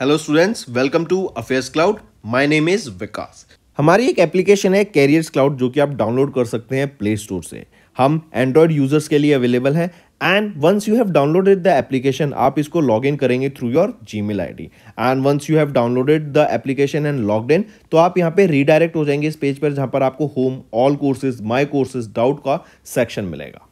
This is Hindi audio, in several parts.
Hello students welcome to affairs cloud my name is Vikas हमारी एक एप्लीकेशन है कैरियर्स क्लाउड जो कि आप डाउनलोड कर सकते हैं प्ले स्टोर से हम एंड्रॉयड यूजर्स के लिए अवेलेबल है and once you have downloaded the application आप इसको लॉग इन करेंगे through your Gmail I D and once you have downloaded the application and log in तो आप यहाँ पे रीडायरेक्ट हो जाएंगे इस पेज पर जहाँ पर आपको home all courses my courses doubt का सेक्शन मिलेगा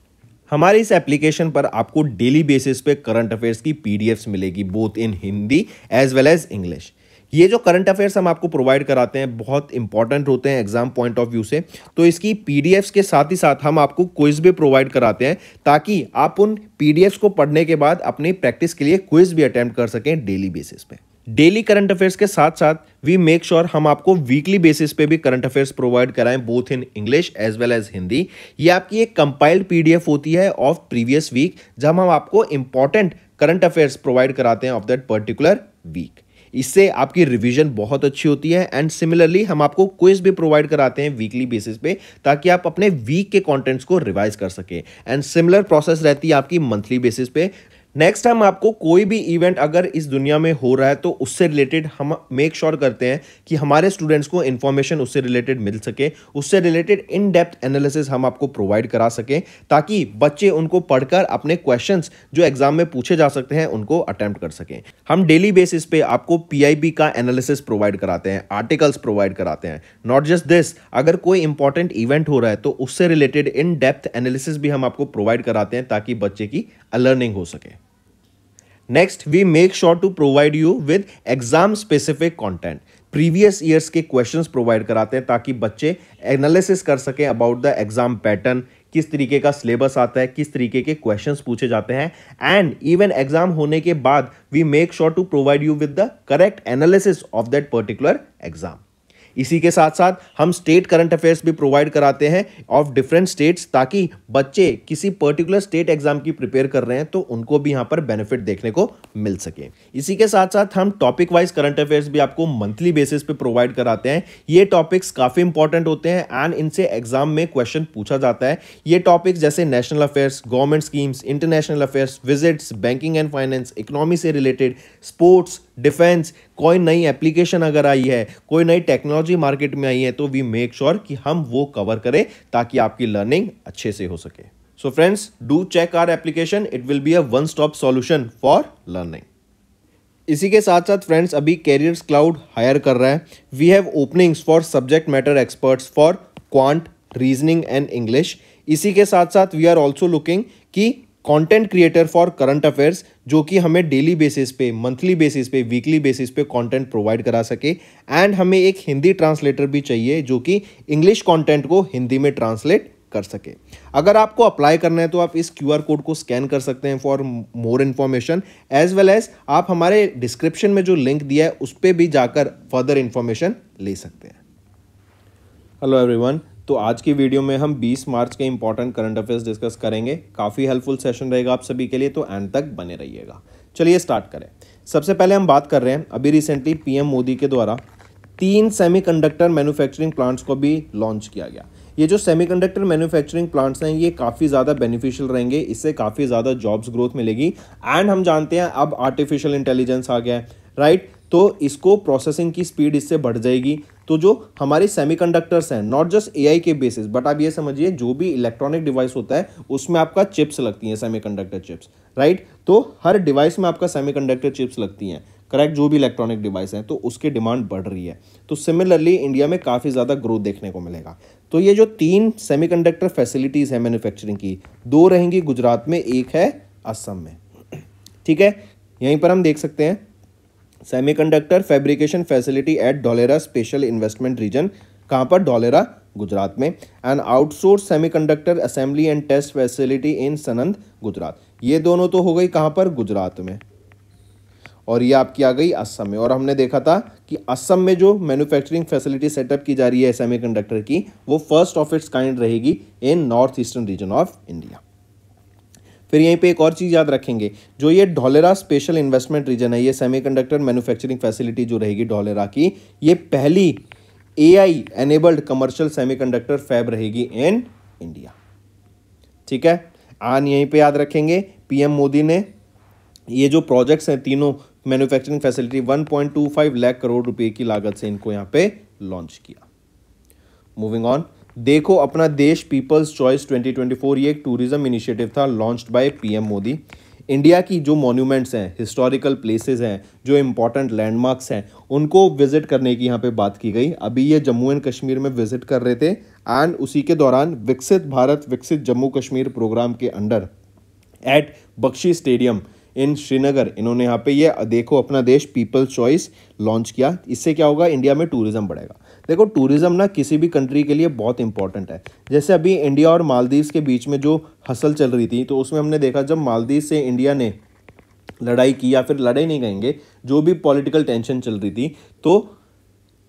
हमारे इस एप्लीकेशन पर आपको डेली बेसिस पे करंट अफेयर्स की पीडीएफ्स मिलेगी both in Hindi as well as English ये जो करंट अफेयर्स हम आपको प्रोवाइड कराते हैं बहुत इंपॉर्टेंट होते हैं एग्जाम पॉइंट ऑफ व्यू से तो इसकी पीडीएफ्स के साथ ही साथ हम आपको क्विज भी प्रोवाइड कराते हैं ताकि आप उन पीडीएफ्स को पढ़ने के बाद अपनी प्रैक्टिस के लिए क्विज भी अटैम्प्ट कर सकें डेली बेसिस पर डेली करंट अफेयर्स के साथ साथ वी मेक श्योर हम आपको वीकली बेसिस पे भी करंट अफेयर्स प्रोवाइड कराएं both in English as well as Hindi ये आपकी एक कंपाइल्ड पीडीएफ होती है ऑफ प्रीवियस वीक जब हम आपको इंपॉर्टेंट करंट अफेयर्स प्रोवाइड कराते हैं ऑफ दैट पर्टिकुलर वीक इससे आपकी रिवीजन बहुत अच्छी होती है एंड सिमिलरली हम आपको क्विज भी प्रोवाइड कराते हैं वीकली बेसिस पे ताकि आप अपने वीक के कंटेंट्स को रिवाइज कर सकें एंड सिमिलर प्रोसेस रहती है आपकी मंथली बेसिस पे नेक्स्ट हम आपको कोई भी इवेंट अगर इस दुनिया में हो रहा है तो उससे रिलेटेड हम मेक श्योर sure करते हैं कि हमारे स्टूडेंट्स को इन्फॉर्मेशन उससे रिलेटेड मिल सके उससे रिलेटेड इन डेप्थ एनालिसिस हम आपको प्रोवाइड करा सकें ताकि बच्चे उनको पढ़कर अपने क्वेश्चंस जो एग्जाम में पूछे जा सकते हैं उनको अटैम्प्ट कर सकें हम डेली बेसिस पे आपको पी का एनालिसिस प्रोवाइड कराते हैं आर्टिकल्स प्रोवाइड कराते हैं नॉट जस्ट दिस अगर कोई इंपॉर्टेंट इवेंट हो रहा है तो उससे रिलेटेड इन डेप्थ एनालिसिस भी हम आपको प्रोवाइड कराते हैं ताकि बच्चे की अलर्निंग हो सके next we make sure to provide you with exam specific content previous years के क्वेश्चंस प्रोवाइड कराते हैं ताकि बच्चे एनालिसिस कर सकें अबाउट द एग्जाम पैटर्न किस तरीके का सिलेबस आता है किस तरीके के क्वेश्चंस पूछे जाते हैं एंड इवन एग्जाम होने के बाद we make sure to provide you with the correct analysis of that particular exam इसी के साथ साथ हम स्टेट करंट अफेयर्स भी प्रोवाइड कराते हैं ऑफ डिफरेंट स्टेट्स ताकि बच्चे किसी पर्टिकुलर स्टेट एग्जाम की प्रिपेयर कर रहे हैं तो उनको भी यहाँ पर बेनिफिट देखने को मिल सके इसी के साथ साथ हम टॉपिक वाइज करंट अफेयर्स भी आपको मंथली बेसिस पे प्रोवाइड कराते हैं ये टॉपिक्स काफ़ी इंपॉर्टेंट होते हैं एंड इनसे एग्जाम में क्वेश्चन पूछा जाता है ये टॉपिक्स जैसे national affairs government schemes international affairs visits banking and finance economy से रिलेटेड स्पोर्ट्स डिफेंस कोई नई एप्लीकेशन अगर आई है कोई नई टेक्नोलॉजी मार्केट में आई है तो वी मेक श्योर कि हम वो कवर करें ताकि आपकी लर्निंग अच्छे से हो सके so friends do check our application it will be a one stop solution for learning इसी के साथ साथ फ्रेंड्स अभी कैरियर्स क्लाउड हायर कर रहा है we have openings for subject matter experts for quant reasoning and English इसी के साथ साथ वी आर ऑल्सो लुकिंग कि content creator for current affairs जो कि हमें डेली बेसिस पे मंथली बेसिस पे वीकली बेसिस पे कंटेंट प्रोवाइड करा सके एंड हमें एक हिंदी ट्रांसलेटर भी चाहिए जो कि इंग्लिश कंटेंट को हिंदी में ट्रांसलेट कर सके अगर आपको अप्लाई करना है तो आप इस क्यू कोड को स्कैन कर सकते हैं for more information as well as आप हमारे डिस्क्रिप्शन में जो लिंक दिया है उस पर भी जाकर फर्दर इन्फॉर्मेशन ले सकते हैं हेलो एवरीवन तो आज की वीडियो में हम 20 मार्च के इंपॉर्टेंट करंट अफेयर्स डिस्कस करेंगे काफ़ी हेल्पफुल सेशन रहेगा आप सभी के लिए तो एंड तक बने रहिएगा चलिए स्टार्ट करें सबसे पहले हम बात कर रहे हैं अभी रिसेंटली पीएम मोदी के द्वारा तीन सेमीकंडक्टर मैन्युफैक्चरिंग प्लांट्स को भी लॉन्च किया गया ये जो सेमीकंडक्टर मैन्युफैक्चरिंग प्लांट्स हैं ये काफ़ी ज़्यादा बेनिफिशियल रहेंगे इससे काफ़ी ज़्यादा जॉब्स ग्रोथ मिलेगी एंड हम जानते हैं अब आर्टिफिशियल इंटेलिजेंस आ गया है राइट तो इसको प्रोसेसिंग की स्पीड इससे बढ़ जाएगी तो जो हमारे सेमीकंडक्टर्स हैं नॉट जस्ट एआई के बेसिस बट आप ये समझिए जो भी इलेक्ट्रॉनिक डिवाइस होता है उसमें आपका चिप्स लगती हैं सेमीकंडक्टर चिप्स राइट तो हर डिवाइस में आपका सेमीकंडक्टर चिप्स लगती हैं करेक्ट जो भी इलेक्ट्रॉनिक डिवाइस हैं तो उसकी डिमांड बढ़ रही है तो सिमिलरली इंडिया में काफ़ी ज़्यादा ग्रोथ देखने को मिलेगा तो ये जो तीन सेमीकंडक्टर फैसिलिटीज़ हैं मैन्युफैक्चरिंग की दो रहेंगी गुजरात में एक है असम में ठीक है यहीं पर हम देख सकते हैं semiconductor fabrication facility at Dholera special investment region कहाँ पर डोलेरा गुजरात में and outsource semiconductor assembly and test facility in Sanand Gujarat ये दोनों तो हो गई कहाँ पर गुजरात में और ये आपकी आ गई असम में और हमने देखा था कि असम में जो मैन्युफैक्चरिंग फैसिलिटी सेटअप की जा रही है सेमीकंडक्टर की वो फर्स्ट ऑफ इट्स काइंड रहेगी in north eastern region of India फिर यहीं पे एक और चीज़ याद रखेंगे जो ये ढोलेरा स्पेशल इन्वेस्टमेंट रीजन है ये सेमीकंडक्टर मैन्युफैक्चरिंग फैसिलिटी जो रहेगी ढोलेरा की ये पहली AI enabled commercial semiconductor fab रहेगी इन इंडिया ठीक है आन यहीं पे याद रखेंगे पीएम मोदी ने ये जो प्रोजेक्ट्स हैं तीनों manufacturing facility one lakh crore रुपए की लागत से इनको यहाँ पर लॉन्च किया मूविंग ऑन देखो अपना देश पीपल्स चॉइस 2024 ये एक टूरिज्म इनिशिएटिव था launched by PM Modi India की जो मॉन्यूमेंट्स हैं हिस्टोरिकल प्लेसेस हैं जो इम्पॉर्टेंट लैंडमार्क्स हैं उनको विजिट करने की यहाँ पे बात की गई अभी ये जम्मू एंड कश्मीर में विजिट कर रहे थे एंड उसी के दौरान विकसित भारत विकसित जम्मू कश्मीर प्रोग्राम के under at Bakshi stadium in Srinagar इन्होंने यहाँ पे ये देखो अपना देश पीपल चॉइस लॉन्च किया इससे क्या होगा इंडिया में टूरिज्म बढ़ेगा देखो टूरिज्म ना किसी भी कंट्री के लिए बहुत इंपॉर्टेंट है जैसे अभी इंडिया और मालदीव के बीच में जो हसल चल रही थी तो उसमें हमने देखा जब मालदीव से इंडिया ने लड़ाई की या फिर लड़ाई नहीं कहेंगे जो भी पॉलिटिकल टेंशन चल रही थी तो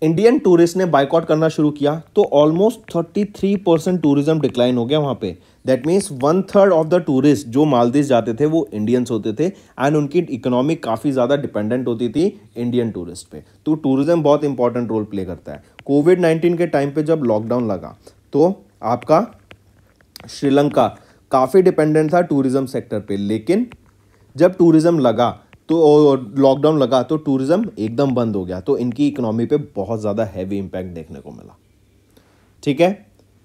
इंडियन टूरिस्ट ने बाइकआउट करना शुरू किया तो ऑलमोस्ट 33 परसेंट टूरिज्म डिक्लाइन हो गया वहाँ पे that means one third of the tourist जो मालदीव जाते थे वो इंडियंस होते थे एंड उनकी इकोनॉमी काफ़ी ज़्यादा डिपेंडेंट होती थी इंडियन टूरिस्ट पे तो टूरिज्म बहुत इंपॉर्टेंट रोल प्ले करता है कोविड नाइन्टीन के टाइम पर जब लॉकडाउन लगा तो आपका श्रीलंका काफ़ी डिपेंडेंट था टूरिज्म सेक्टर पर लेकिन जब टूरिज्म लगा तो लॉकडाउन लगा तो टूरिज़्म एकदम बंद हो गया तो इनकी इकोनॉमी पे बहुत ज़्यादा हैवी इम्पैक्ट देखने को मिला ठीक है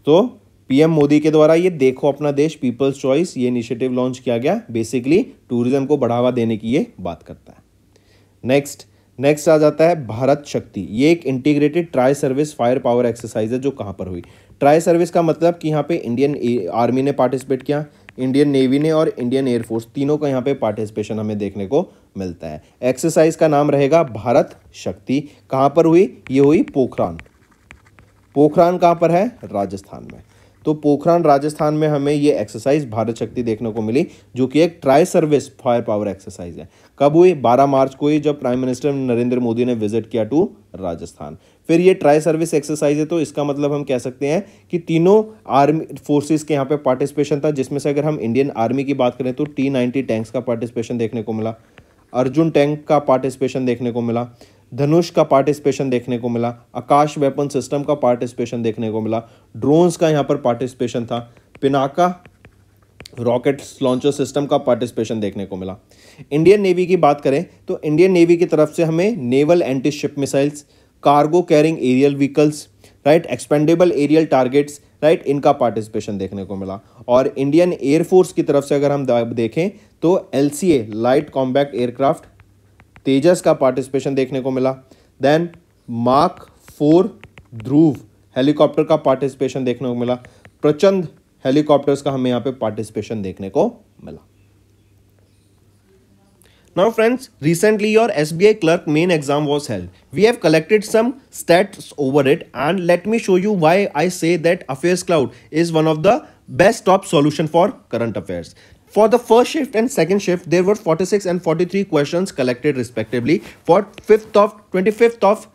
तो पीएम मोदी के द्वारा ये देखो अपना देश पीपल्स चॉइस ये इनिशिएटिव लॉन्च किया गया बेसिकली टूरिज्म को बढ़ावा देने की ये बात करता है नेक्स्ट नेक्स्ट आ जाता है भारत शक्ति ये एक integrated tri service fire power exercise है जो कहाँ पर हुई ट्राई सर्विस का मतलब कि यहाँ पे इंडियन आर्मी ने पार्टिसिपेट किया इंडियन नेवी ने और इंडियन एयरफोर्स तीनों का यहाँ पे पार्टिसिपेशन हमें देखने को मिलता है एक्सरसाइज का नाम रहेगा भारत शक्ति कहाँ पर हुई ये हुई पोखरान पोखरान कहाँ पर है राजस्थान में तो पोखरान राजस्थान में हमें ये एक्सरसाइज भारत शक्ति देखने को मिली जो कि एक tri service fire power exercise है कब हुई 12 मार्च को ही जब प्राइम मिनिस्टर नरेंद्र मोदी ने विजिट किया टू राजस्थान फिर ये ट्राई सर्विस एक्सरसाइज है तो इसका मतलब हम कह सकते हैं कि तीनों आर्मी फोर्सेस के यहाँ पे पार्टिसिपेशन था जिसमें से अगर हम इंडियन आर्मी की बात करें तो टी नाइन्टी टैंक्स का पार्टिसिपेशन देखने को मिला अर्जुन टैंक का पार्टिसिपेशन देखने को मिला धनुष का पार्टिसिपेशन देखने को मिला आकाश वेपन सिस्टम का पार्टिसिपेशन देखने को मिला ड्रोन्स का यहाँ पर पार्टिसिपेशन था पिनाका रॉकेट लॉन्चर सिस्टम का पार्टिसिपेशन देखने को मिला इंडियन नेवी की बात करें तो इंडियन नेवी की तरफ से हमें naval anti ship missiles cargo carrying aerial vehicles right expendable aerial targets right इनका पार्टिसिपेशन देखने को मिला और इंडियन एयरफोर्स की तरफ से अगर हम देखें तो L light combat aircraft Tejas का पार्टिसिपेशन देखने को मिला then Mark four Dhruv helicopter का पार्टिसिपेशन देखने को मिला प्रचंड हेलीकॉप्टर्स का हमें यहाँ पे पार्टिसिपेशन देखने को मिला Now friends, recently your SBI clerk main exam was held. We have collected some stats over it and let me show you why I say that Affairs Cloud is one of the best top solution for current affairs. For the first shift and second shift, there were 46 and 43 questions collected respectively for 5th of 25th of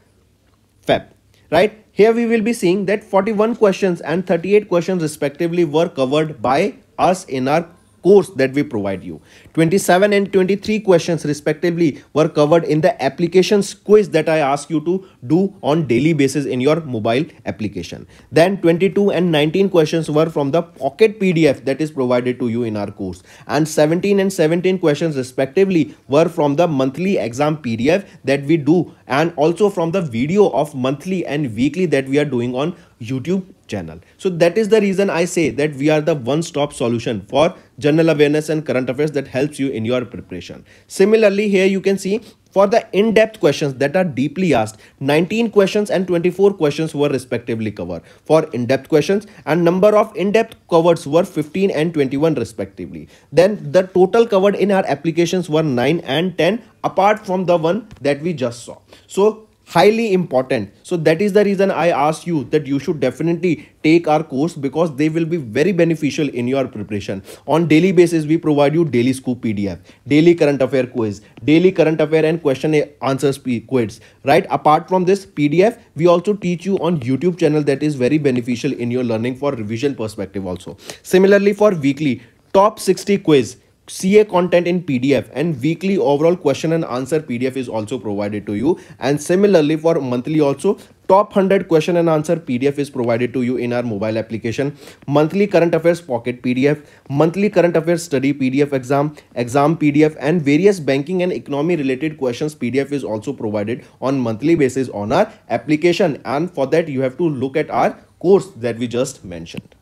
Feb. Right? Here we will be seeing that 41 questions and 38 questions respectively were covered by us in our course that we provide you. 27 and 23 questions respectively were covered in the applications quiz that I ask you to do on daily basis in your mobile application. Then 22 and 19 questions were from the pocket PDF that is provided to you in our course and 17 and 17 questions respectively were from the monthly exam PDF that we do and also from the video of monthly and weekly that we are doing on YouTube channel. So that is the reason I say that we are the one-stop solution for general awareness and current affairs that helps you in your preparation. Similarly, here you can see for the in-depth questions that are deeply asked, 19 questions and 24 questions were respectively covered for in-depth questions and number of in-depth covers were 15 and 21 respectively. Then the total covered in our applications were 9 and 10 apart from the one that we just saw. So highly important so that is the reason i ask you that you should definitely take our course because they will be very beneficial in your preparation on daily basis we provide you daily scoop pdf daily current affair quiz daily current affair and question answers quiz right apart from this pdf we also teach you on youtube channel that is very beneficial in your learning for revision perspective also similarly for weekly top 60 quiz CA content in PDF and weekly overall question and answer PDF is also provided to you and similarly for monthly also top 100 question and answer PDF is provided to you in our mobile application monthly current affairs pocket PDF monthly current affairs study PDF exam exam PDF and various banking and economy related questions PDF is also provided on monthly basis on our application and for that you have to look at our course that we just mentioned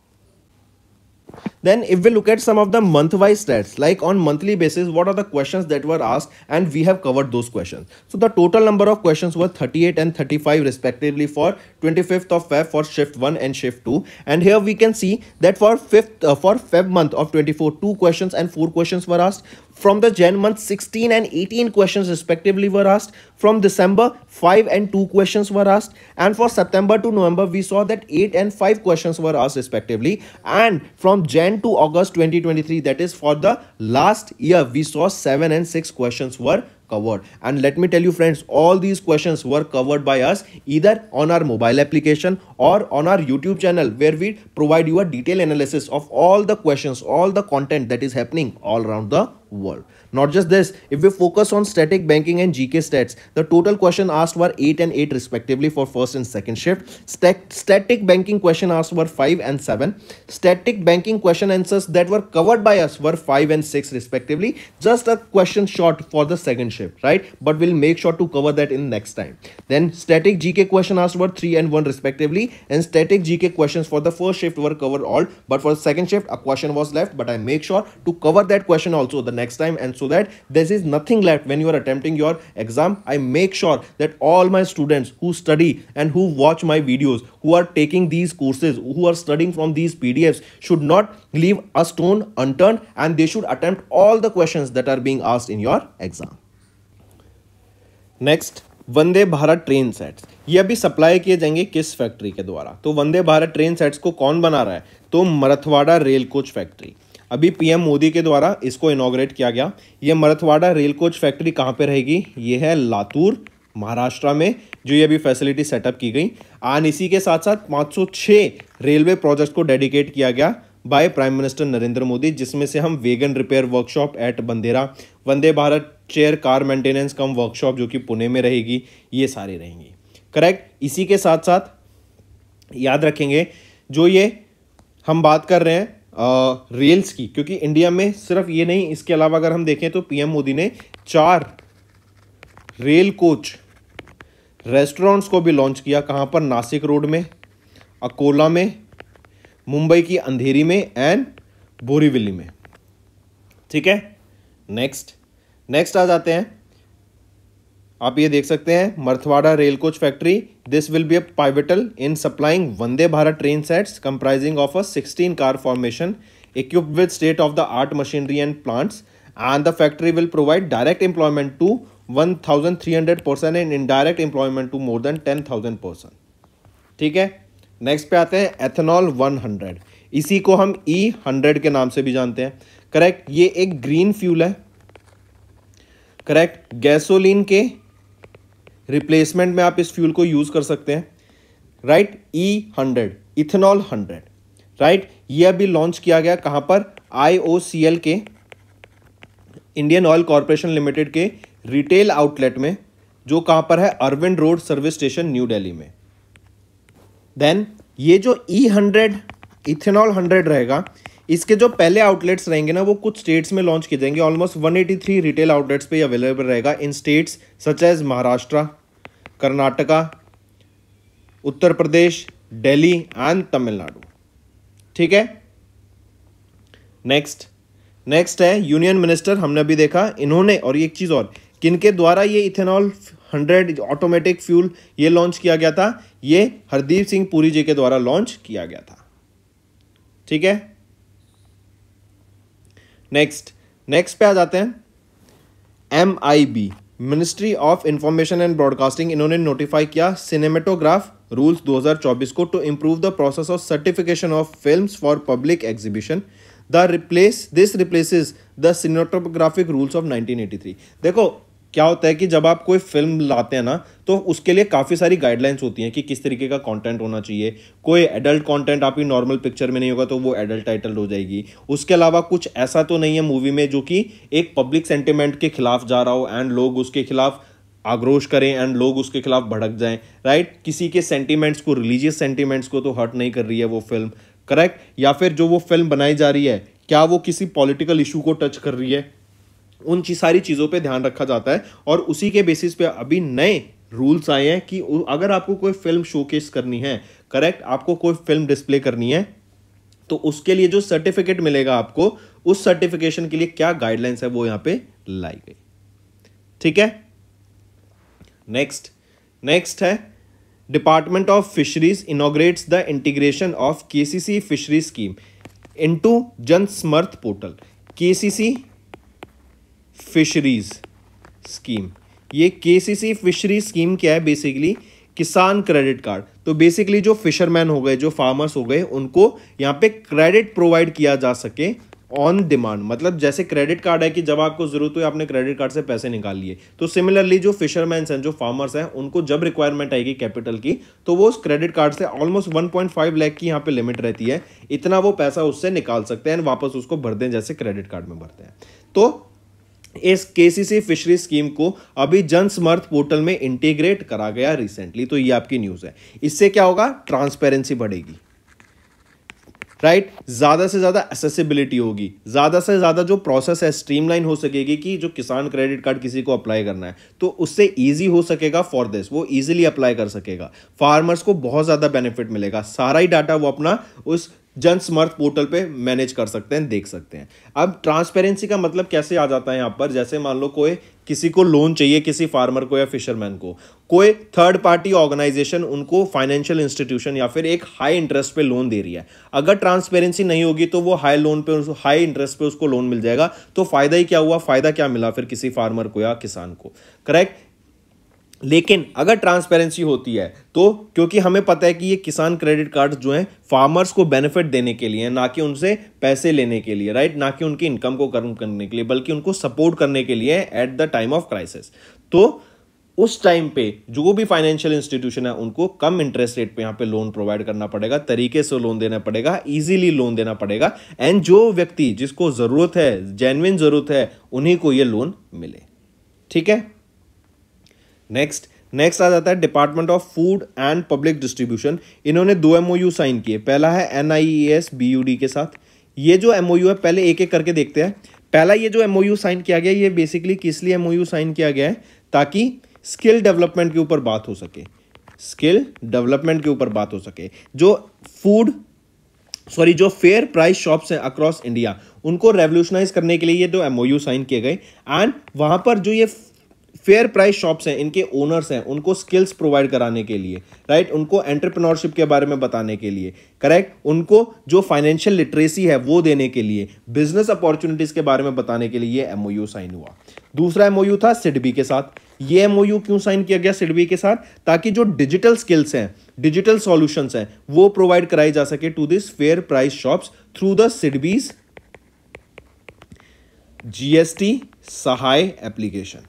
then if we look at some of the month-wise stats, like on monthly basis, what are the questions that were asked and we have covered those questions. So the total number of questions were 38 and 35 respectively for 25th of Feb for shift 1 and shift 2. And here we can see that for 5th uh, for Feb month of 24, 2 questions and 4 questions were asked. From the Jan month, 16 and 18 questions respectively were asked. From December, 5 and 2 questions were asked. And for September to November, we saw that 8 and 5 questions were asked respectively. And from Jan to August 2023, that is for the last year, we saw 7 and 6 questions were covered and let me tell you friends all these questions were covered by us either on our mobile application or on our youtube channel where we provide you a detailed analysis of all the questions all the content that is happening all around the world not just this, if we focus on static banking and GK stats, the total question asked were 8 and 8 respectively for first and second shift. Stat static banking question asked were 5 and 7. Static banking question answers that were covered by us were 5 and 6 respectively. Just a question short for the second shift, right? But we'll make sure to cover that in next time. Then static GK question asked were 3 and 1 respectively and static GK questions for the first shift were covered all but for second shift a question was left but I make sure to cover that question also the next time and so that there is nothing left when you are attempting your exam. I make sure that all my students who study and who watch my videos, who are taking these courses, who are studying from these PDFs should not leave a stone unturned and they should attempt all the questions that are being asked in your exam. next Vande Bharat train sets ये अभी सप्लाई किए जाएंगे किस फैक्ट्री के द्वारा तो वंदे भारत ट्रेन सेट्स को कौन बना रहा है तो मरथवाड़ा रेल कोच फैक्ट्री अभी पीएम मोदी के द्वारा इसको इनोग्रेट किया गया ये मरथवाड़ा रेल कोच फैक्ट्री कहाँ पे रहेगी ये है लातूर महाराष्ट्र में जो ये अभी फैसिलिटी सेटअप की गई आन इसी के साथ साथ 506 रेलवे प्रोजेक्ट को डेडिकेट किया गया by Prime minister Narendra Modi जिसमें से हम wagon repair workshop at Badnera Vande Bharat chair car maintenance cum workshop जो कि पुणे में रहेगी ये सारी रहेंगी करेक्ट इसी के साथ साथ याद रखेंगे जो ये हम बात कर रहे हैं रेल्स की क्योंकि इंडिया में सिर्फ ये नहीं इसके अलावा अगर हम देखें तो पीएम मोदी ने चार रेल कोच रेस्टोरेंट्स को भी लॉन्च किया कहाँ पर नासिक रोड में अकोला में मुंबई की अंधेरी में एंड बोरीविली में ठीक है नेक्स्ट नेक्स्ट आ जाते हैं आप ये देख सकते हैं Marathwada rail coach factory this will be a pivotal in supplying Vande Bharat train sets comprising of a 16 car formation of the art machinery and art and the factory will provide direct employment to one thousand three 1300 person and indirect employment to more than 10000 percent ठीक है नेक्स्ट पे आते हैं एथेनॉल 100 इसी को हम ई e हंड्रेड के नाम से भी जानते हैं करेक्ट ये एक ग्रीन फ्यूल है करेक्ट गैसोलीन के रिप्लेसमेंट में आप इस फ्यूल को यूज़ कर सकते हैं right E hundred ethanol hundred right ये अभी लॉन्च किया गया कहां पर आईओसीएल के इंडियन ऑयल कॉरपोरेशन लिमिटेड के रिटेल आउटलेट में जो कहां पर है Arvind road service station New Delhi में देन ये जो ई हंड्रेड इथेनॉल हंड्रेड रहेगा इसके जो पहले आउटलेट्स रहेंगे ना वो कुछ स्टेट्स में लॉन्च किए जाएंगे ऑलमोस्ट 183 रिटेल आउटलेट्स पे अवेलेबल रहेगा in states such as Maharashtra Karnataka Uttar Pradesh Delhi and Tamil Nadu ठीक है नेक्स्ट नेक्स्ट है यूनियन मिनिस्टर हमने अभी देखा इन्होंने और एक चीज़ और किनके द्वारा ये इथेनॉल हंड्रेड ऑटोमेटिक फ्यूल ये लॉन्च किया गया था ये हरदीप सिंह पुरी जी के द्वारा लॉन्च किया गया था ठीक है नेक्स्ट नेक्स्ट पे आ जाते हैं M I B ministry of information and broadcasting इन्होंने नोटिफाई किया सिनेमेटोग्राफ रूल्स 2024 को to improve the process of certification of film for public exhibition the replace this replace the cinematographic rules of 1983 देखो क्या होता है कि जब आप कोई फिल्म लाते हैं ना तो उसके लिए काफ़ी सारी गाइडलाइंस होती हैं कि किस तरीके का कंटेंट होना चाहिए कोई एडल्ट कंटेंट आपकी नॉर्मल पिक्चर में नहीं होगा तो वो एडल्ट टाइटल हो जाएगी उसके अलावा कुछ ऐसा तो नहीं है मूवी में जो कि एक पब्लिक सेंटिमेंट के खिलाफ जा रहा हो एंड लोग उसके खिलाफ आग्रोश करें एंड लोग उसके खिलाफ भड़क जाएं राइट किसी के सेंटिमेंट्स को रिलीजियस सेंटिमेंट्स को तो हर्ट नहीं कर रही है वो फिल्म करेक्ट या फिर जो वो फिल्म बनाई जा रही है क्या वो किसी पॉलिटिकल इशू को टच कर रही है उन सारी चीज़ों पे ध्यान रखा जाता है और उसी के बेसिस पे अभी नए रूल्स आए हैं कि अगर आपको कोई फिल्म शोकेस करनी है करेक्ट आपको कोई फिल्म डिस्प्ले करनी है तो उसके लिए जो सर्टिफिकेट मिलेगा आपको उस सर्टिफिकेशन के लिए क्या गाइडलाइंस है वो यहाँ पे लाई गई ठीक है नेक्स्ट नेक्स्ट है department of fisheries inaugurates the integration of KCC fishery scheme into Jan Samarth portal KCC fisheries scheme ये के सी सी फिशरी स्कीम क्या है बेसिकली किसान क्रेडिट कार्ड तो बेसिकली जो फिशरमैन हो गए जो फार्मर्स हो गए उनको यहाँ पे क्रेडिट प्रोवाइड किया जा सके ऑन डिमांड मतलब जैसे क्रेडिट कार्ड है कि जब आपको जरूरत हुई आपने क्रेडिट कार्ड से पैसे निकाल लिए तो सिमिलरली जो फिशरमैन हैं जो फार्मर्स हैं उनको जब रिक्वायरमेंट आएगी कैपिटल की तो वो उस क्रेडिट कार्ड से ऑलमोस्ट 1.5 लाख की यहाँ पे लिमिट रहती है इतना वो पैसा उससे निकाल सकते हैं वापस उसको भर दें जैसे क्रेडिट कार्ड में भरते हैं तो इस केसीसी फिशरी स्कीम को अभी जनसमर्थ पोर्टल में इंटीग्रेट करा गया रिसेंटली तो ये आपकी न्यूज़ है इससे क्या होगा ट्रांसपेरेंसी बढ़ेगी राइट ज़्यादा से ज़्यादा एसेसिबिलिटी होगी ज़्यादा से ज़्यादा जो प्रोसेस है स्ट्रीमलाइन हो सकेगी कि जो किसान क्रेडिट कार्ड किसी को अप्लाई करना है तो उससे ईजी हो सकेगा फॉर दिस वो इजीली अप्लाई कर सकेगा फार्मर्स को बहुत ज़्यादा बेनिफिट मिलेगा सारा ही डाटा वो अपना उस जनसमर्थ पोर्टल पे मैनेज कर सकते हैं देख सकते हैं अब ट्रांसपेरेंसी का मतलब कैसे आ जाता है यहाँ पर जैसे मान लो कोई किसी को लोन चाहिए किसी फार्मर को या फिशरमैन को कोई थर्ड पार्टी ऑर्गेनाइजेशन उनको फाइनेंशियल इंस्टीट्यूशन या फिर एक हाई इंटरेस्ट पे लोन दे रही है अगर ट्रांसपेरेंसी नहीं होगी तो वो हाई लोन पे हाई इंटरेस्ट पे उसको लोन मिल जाएगा तो फायदा ही क्या हुआ फायदा क्या मिला फिर किसी फार्मर को या किसान को करेक्ट लेकिन अगर ट्रांसपेरेंसी होती है तो क्योंकि हमें पता है कि ये किसान क्रेडिट कार्ड जो हैं फार्मर्स को बेनिफिट देने के लिए ना कि उनसे पैसे लेने के लिए राइट ना कि उनकी इनकम को कर्म करने के लिए बल्कि उनको सपोर्ट करने के लिए at the time of crisis तो उस टाइम पे जो भी फाइनेंशियल इंस्टीट्यूशन है उनको कम इंटरेस्ट रेट पे यहाँ पे लोन प्रोवाइड करना पड़ेगा तरीके से लोन देना पड़ेगा इजीली लोन देना पड़ेगा एंड जो व्यक्ति जिसको ज़रूरत है जेनविन ज़रूरत है उन्हीं को ये लोन मिले ठीक है नेक्स्ट नेक्स्ट आ जाता है department of food and public distribution इन्होंने दो एमओयू साइन किए पहला है N I E S B U D के साथ ये जो एमओयू है पहले एक एक करके देखते हैं पहला ये जो एमओयू साइन किया गया ये बेसिकली किस लिए एमओयू साइन किया गया है ताकि स्किल डेवलपमेंट के ऊपर बात हो सके स्किल डेवलपमेंट के ऊपर बात हो सके जो फूड सॉरी जो फेयर प्राइस शॉप्स हैं अक्रॉस इंडिया उनको रेवोल्यूशनाइज करने के लिए ये दो एमओयू साइन किए गए एंड वहां पर जो ये फेयर प्राइस शॉप्स हैं इनके ओनर्स हैं उनको स्किल्स प्रोवाइड कराने के लिए राइट उनको एंटरप्रेन्योरशिप के बारे में बताने के लिए करेक्ट उनको जो फाइनेंशियल लिटरेसी है वो देने के लिए बिजनेस अपॉर्चुनिटीज़ के बारे में बताने के लिए ये एमओयू साइन हुआ दूसरा एमओयू था सिडबी के साथ ये यू क्यों साइन किया गया सिडबी के साथ ताकि जो डिजिटल स्किल्स हैं डिजिटल सॉल्यूशंस हैं वो प्रोवाइड कराई जा सके to this fair price shops through the SIDBI's GST Sahay application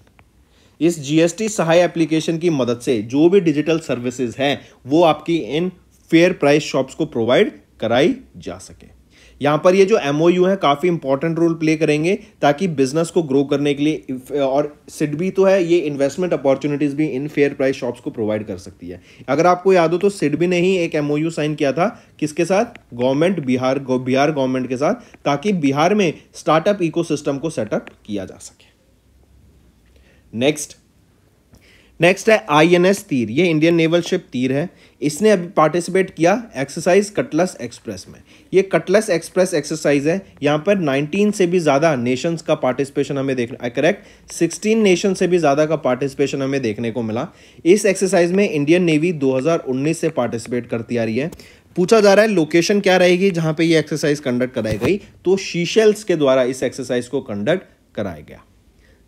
इस जीएसटी सहाय एप्लीकेशन की मदद से जो भी डिजिटल सर्विसेज हैं वो आपकी इन फेयर प्राइस शॉप्स को प्रोवाइड कराई जा सके यहाँ पर ये जो एम है काफ़ी इंपॉर्टेंट रोल प्ले करेंगे ताकि बिजनेस को ग्रो करने के लिए और सिड भी तो है ये इन्वेस्टमेंट अपॉर्चुनिटीज़ भी इन फेयर प्राइस शॉप्स को प्रोवाइड कर सकती है अगर आपको याद हो तो सिड भी ने ही एक एम साइन किया था किसके साथ गवर्नमेंट बिहार बिहार गवर्नमेंट के साथ ताकि बिहार में स्टार्टअप इको को सेटअप किया जा सके नेक्स्ट नेक्स्ट है आईएनएस तीर ये इंडियन नेवल शिप तीर है इसने अभी पार्टिसिपेट किया एक्सरसाइज कटलस एक्सप्रेस में ये कटलस एक्सप्रेस एक्सरसाइज है यहाँ पर 19 से भी ज़्यादा नेशंस का पार्टिसिपेशन हमें देख करेक्ट 16 नेशन से भी ज़्यादा का पार्टिसिपेशन हमें देखने को मिला इस एक्सरसाइज में इंडियन नेवी दो से पार्टिसिपेट करती आ रही है पूछा जा रहा है लोकेशन क्या रहेगी जहाँ पर यह एक्सरसाइज कंडक्ट कराई गई तो शीशेल्स के द्वारा इस एक्सरसाइज को कंडक्ट कराया गया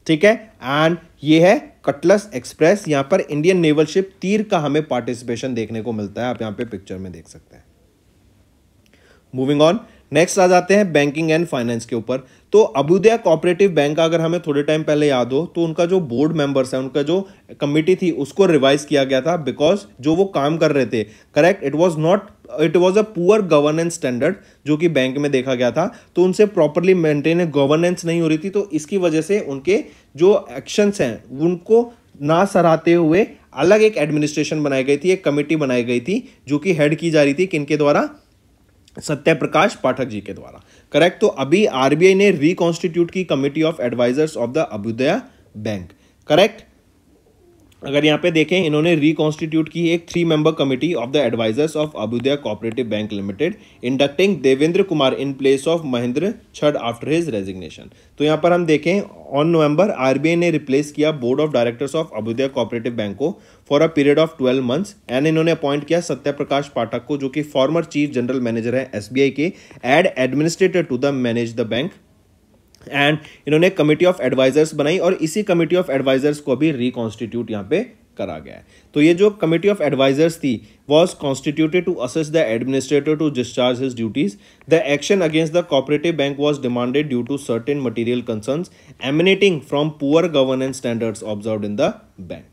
ठीक है एंड ये है कटलस एक्सप्रेस यहाँ पर इंडियन नेवल शिप तीर का हमें पार्टिसिपेशन देखने को मिलता है आप यहाँ पे पिक्चर में देख सकते हैं मूविंग ऑन नेक्स्ट आ जाते हैं बैंकिंग एंड फाइनेंस के ऊपर तो अबुदया कोऑपरेटिव बैंक का अगर हमें थोड़े टाइम पहले याद हो तो उनका जो बोर्ड मेंबर्स है उनका जो कमिटी थी उसको रिवाइज किया गया था बिकॉज जो वो काम कर रहे थे correct it was not it was a poor governance standard जो कि बैंक में देखा गया था तो उनसे प्रॉपरली मेंटेन गवर्नेंस नहीं हो रही थी तो इसकी वजह से उनके जो एक्शंस हैं उनको ना सराहते हुए अलग एक एडमिनिस्ट्रेशन बनाई गई थी एक कमेटी बनाई गई थी जो कि हेड की जा रही थी किनके द्वारा सत्यप्रकाश पाठक जी के द्वारा करेक्ट तो अभी आरबीआई ने रिकॉन्स्टिट्यूट की committee of advisers of the Abhyudaya bank correct अगर यहाँ पे देखें इन्होंने रिकॉन्स्टिट्यूट की एक three member committee of the advisers of Abhyudaya cooperative bank limited inducting Devendra Kumar in place of Mahendra Chhad after his resignation तो यहाँ पर हम देखें ऑन नवंबर आरबीआई ने रिप्लेस किया board of directors of Abhyudaya cooperative bank को for a period of twelve months and इन्होंने अपॉइंट किया सत्यप्रकाश प्रकाश पाठक को जो कि फॉर्मर चीफ जनरल मैनेजर है एसबीआई के ad administrator to the manage the bank and इन्होंने कमेटी ऑफ एडवाइजर्स बनाई और इसी कमेटी ऑफ एडवाइजर्स को भी रिकॉन्स्टिट्यूट यहाँ पे करा गया है तो ये जो कमेटी ऑफ एडवाइजर्स थी was constituted to assist the administrator to discharge his duties the action against the cooperative bank was demanded due to certain material concern emanating from poor governance standards observe in the bank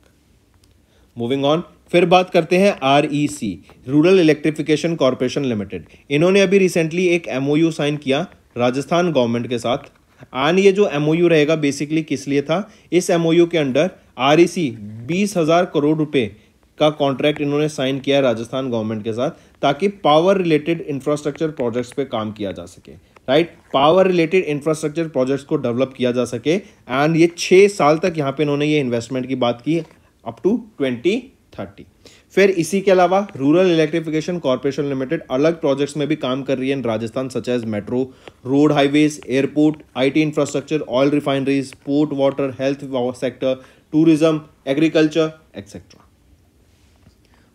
moving on फिर बात करते हैं R E C rural electrification corporation limited इन्होंने अभी रिसेंटली एक एमओ यू साइन किया राजस्थान गवर्नमेंट के साथ एंड ये जो एम रहेगा बेसिकली किस लिए था इस एम के under R e E crore रुपये का कॉन्ट्रैक्ट इन्होंने साइन किया राजस्थान गवर्नमेंट के साथ ताकि पावर रिलेटेड इंफ्रास्ट्रक्चर प्रोजेक्ट्स पे काम किया जा सके right power related infrastructure projects को डेवलप किया जा सके एंड ये छः साल तक यहाँ पे इन्होंने ये इन्वेस्टमेंट की बात की अप टू ट्वेंटी थर्टी फिर इसी के अलावा रूरल इलेक्ट्रिफिकेशन कॉरपोरेशन लिमिटेड अलग प्रोजेक्ट्स में भी काम कर रही है Rajasthan such as metro road highways airport IT infrastructure oil refineries port water health sector tourism agriculture etcetera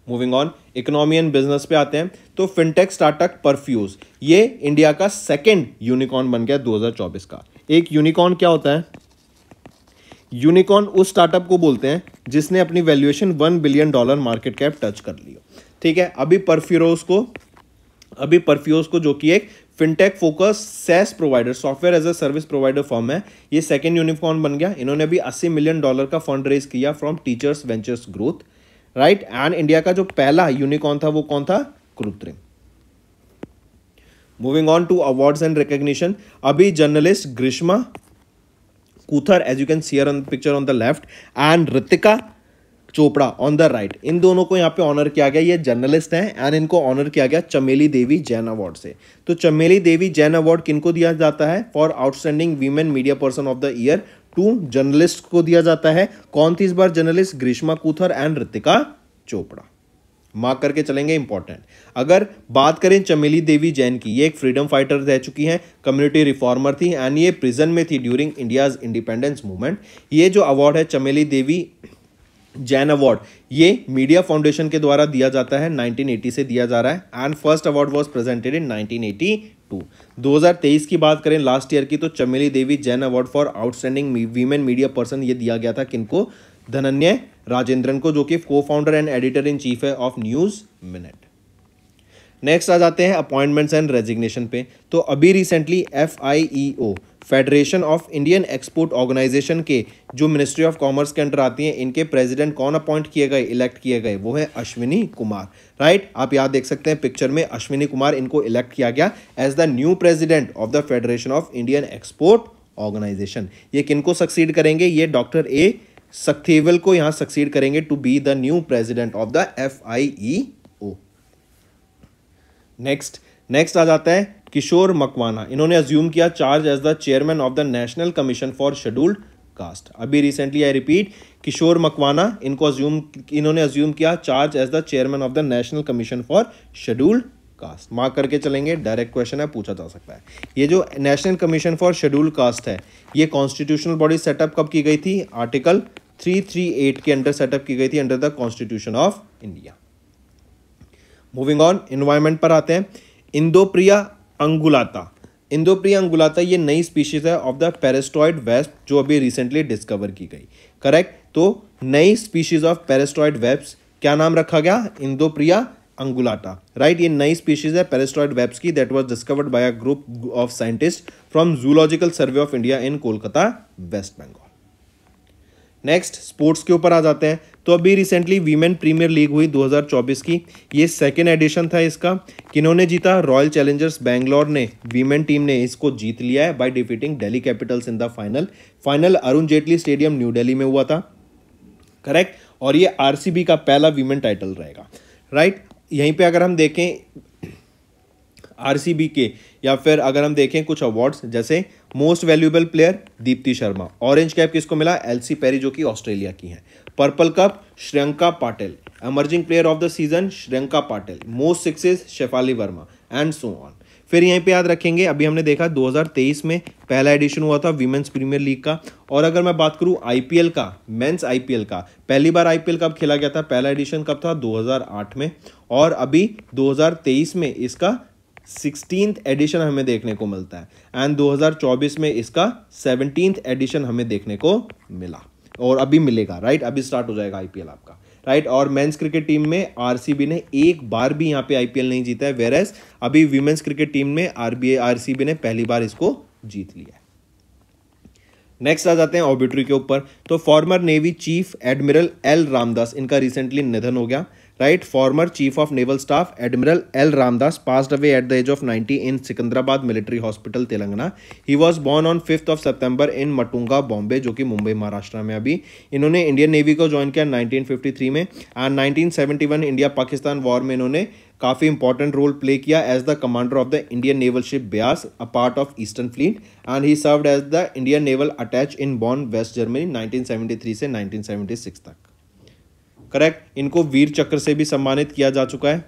moving on economy and business पे आते हैं तो फिनटेक स्टार्टअप परफ्यूज ये इंडिया का सेकेंड यूनिकॉर्न बन गया 2024 का एक यूनिकॉर्न क्या होता है यूनिकॉर्न उस स्टार्टअप को बोलते हैं जिसने अपनी valuation one billion dollar market cap touch कर लियो ठीक है अभी परफ्यूरोस को अभी परफ्यूज को जो कि एक fintech focus SaaS provider software as a service provider firm है ये सेकेंड यूनिकॉर्न बन गया इन्होंने अभी 80 मिलियन डॉलर का फंड रेज किया from Teachers Ventures Growth right and India का जो पहला यूनिकॉर्न था वो कौन था Krutrim moving on to awards and recognition अभी journalist Greeshma Kuthar as you can see here on picture on the left and Ritika Chopra on the right इन दोनों को यहाँ पे ऑनर किया गया ये जर्नलिस्ट हैं एंड इनको ऑनर किया गया चमेली देवी जैन अवार्ड से तो चमेली देवी जैन अवार्ड किनको दिया जाता है for outstanding women media person of the year two journalist को दिया जाता है कौन थी इस बार journalist Greeshma Kuthar and Ritika Chopra mark करके चलेंगे इंपॉर्टेंट अगर बात करें चमेली देवी जैन की ये एक फ्रीडम फाइटर रह चुकी हैं कम्युनिटी रिफॉर्मर थी एंड ये प्रिजन में थी ड्यूरिंग इंडियाज इंडिपेंडेंस मूवमेंट ये जो अवार्ड है चमेली देवी जैन अवार्ड ये मीडिया फाउंडेशन के द्वारा दिया जाता है 1980 से दिया जा रहा है and first award was presented in 1982 2023 की बात करें लास्ट ईयर की तो Chameli Devi Jain award for outstanding women media person ये दिया गया था किनको धनन्य राजेंद्रन को जो कि को founder and editor in chief है ऑफ न्यूज़ मिनट नेक्स्ट आ जाते हैं अपॉइंटमेंट्स एंड रेजिग्नेशन पे तो अभी recently F I E O federation of Indian export organisation के जो मिनिस्ट्री ऑफ कॉमर्स के अंडर आती हैं इनके प्रेसिडेंट कौन अपॉइंट किए गए इलेक्ट किए गए वो है अश्विनी कुमार राइट right? आप याद देख सकते हैं पिक्चर में अश्विनी कुमार इनको इलेक्ट किया गया as the new president of the federation of Indian export organisation ये किनको सक्सीड करेंगे ये डॉक्टर ए सक्थेवल को यहां सक्सीड करेंगे to be the new president of the F I E O next next आ जाता है किशोर मकवाना इन्होंने अज्यूम किया charge as the chairman of the national commission for scheduled caste अभी recently I repeat Kishore Makwana इनको अज्यूम इन्होंने अज्यूम किया charge as the chairman of the national commission for scheduled caste mark करके चलेंगे डायरेक्ट क्वेश्चन है पूछा जा सकता है ये जो national commission for scheduled caste है ये कॉन्स्टिट्यूशनल बॉडी सेटअप कब की गई थी आर्टिकल 338 के अंडर सेटअप की गई थी under the constitution of India moving on environment पर आते हैं इंदोप्रिया अंगुलाता इंदोप्रिया अंगुलाता ये नई स्पीशीज है ऑफ द पेरेस्टॉइड वेब्स जो अभी रिसेंटली डिस्कवर की गई करेक्ट तो नई स्पीशीज ऑफ पेरेस्टॉइड वेब्स क्या नाम रखा गया इंदोप्रिया अंगुलाटा राइट ये नई स्पीशीज है पेरेस्टॉइड वेब्स की that was discovered by a group of scientist from zoological survey of India in Kolkata West Bengal next sports के ऊपर आ जाते हैं तो अभी रिसेंटली वीमेन प्रीमियर लीग हुई 2024 की ये सेकेंड एडिशन था इसका किन्होंने जीता रॉयल चैलेंजर्स बैंगलोर ने वीमेन टीम ने इसको जीत लिया है by defeating Delhi Capitals in the final final Arun Jaitley stadium New Delhi में हुआ था करेक्ट और ये आर का पहला वीमेन टाइटल रहेगा राइट यहीं पर अगर हम देखें आर के या फिर अगर हम देखें कुछ अवार्ड्स जैसे most valuable player Deepti Sharma orange cap किसको मिला एलसी पेरी जो कि ऑस्ट्रेलिया की है purple cap Shreyanka Patil emerging player of the season Shreyanka Patil most sixes Shafali Verma and so on फिर यहीं पे याद रखेंगे अभी हमने देखा 2023 में पहला एडिशन हुआ था वीमेंस प्रीमियर लीग का और अगर मैं बात करूं आईपीएल का मेंस आईपीएल का पहली बार आईपीएल कब खेला गया था पहला एडिशन कब था 2008 में और अभी 2023 में इसका सिक्सटीन एडिशन हमें देखने को मिलता है एंड 2024 में इसका सेवनटीन एडिशन हमें देखने को मिला और अभी मिलेगा राइट अभी स्टार्ट हो जाएगा आईपीएल आपका राइट और मेंस क्रिकेट टीम में आरसीबी ने एक बार भी यहाँ पे आईपीएल नहीं जीता है वेरस अभी वीमेंस क्रिकेट टीम में आरबीए आरसीबी ने पहली बार इसको जीत लिया है नेक्स्ट आ जाते हैं ऑर्बिट्री के ऊपर तो former navy chief admiral L Ramdas इनका रिसेंटली निधन हो गया right former chief of naval staff admiral l ramdas passed away at the age of 90 in sikandrabad military hospital telangana he was born on 5th of september in matunga bombay जो कि मुंबई महाराष्ट्र में अभी इन्होंने इंडियन नेवी को ज्वाइन किया 1953 में एंड 1971 इंडिया पाकिस्तान वॉर में इन्होंने काफ़ी इंपॉर्टेंट रोल प्ले किया as the commander of the Indian naval ship Beas a part of eastern fleet and he served as the Indian naval attache in Bonn West Germany 1973 से 1976 तक करेक्ट इनको वीर चक्र से भी सम्मानित किया जा चुका है